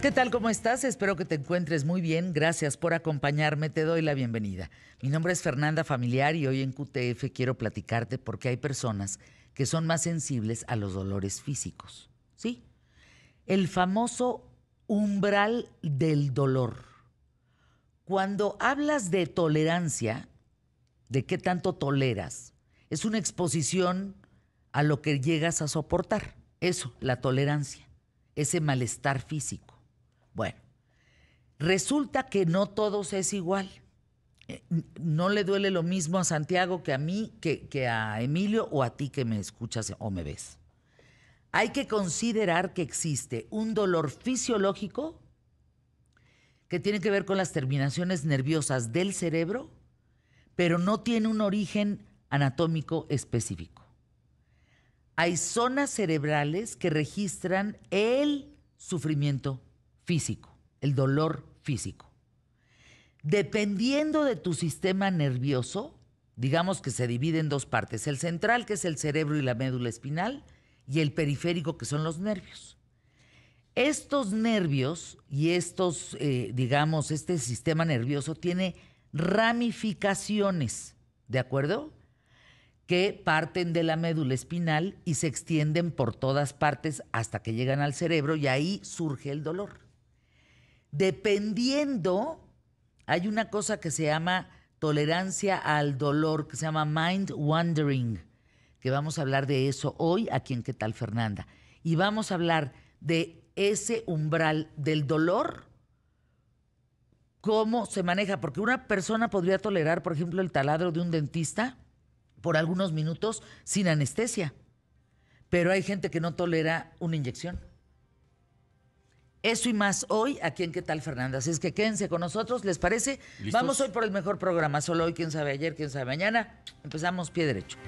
¿Qué tal? ¿Cómo estás? Espero que te encuentres muy bien. Gracias por acompañarme. Te doy la bienvenida. Mi nombre es Fernanda Familiar y hoy en QTF quiero platicarte porque hay personas que son más sensibles a los dolores físicos. ¿Sí? El famoso umbral del dolor. Cuando hablas de tolerancia, de qué tanto toleras, es una exposición a lo que llegas a soportar. Eso, la tolerancia, ese malestar físico. Bueno, resulta que no todos es igual. Eh, no le duele lo mismo a Santiago que a mí, que, a Emilio o a ti que me escuchas o me ves. Hay que considerar que existe un dolor fisiológico que tiene que ver con las terminaciones nerviosas del cerebro, pero no tiene un origen anatómico específico. Hay zonas cerebrales que registran el sufrimiento físico, el dolor físico. Dependiendo de tu sistema nervioso, digamos que se divide en dos partes, el central, que es el cerebro y la médula espinal, y el periférico, que son los nervios. Estos nervios y estos, eh, digamos, este sistema nervioso tiene ramificaciones, ¿de acuerdo? Que parten de la médula espinal y se extienden por todas partes hasta que llegan al cerebro y ahí surge el dolor. Dependiendo, hay una cosa que se llama tolerancia al dolor, que se llama mind wandering, que vamos a hablar de eso hoy aquí en ¿Qué tal Fernanda? Y vamos a hablar de ese umbral del dolor, cómo se maneja, porque una persona podría tolerar, por ejemplo, el taladro de un dentista por algunos minutos sin anestesia, pero hay gente que no tolera una inyección. Eso y más hoy aquí en ¿Qué tal Fernanda? Así es que quédense con nosotros, ¿les parece? Vamos hoy por el mejor programa, solo hoy, quién sabe ayer, quién sabe mañana. Empezamos pie derecho.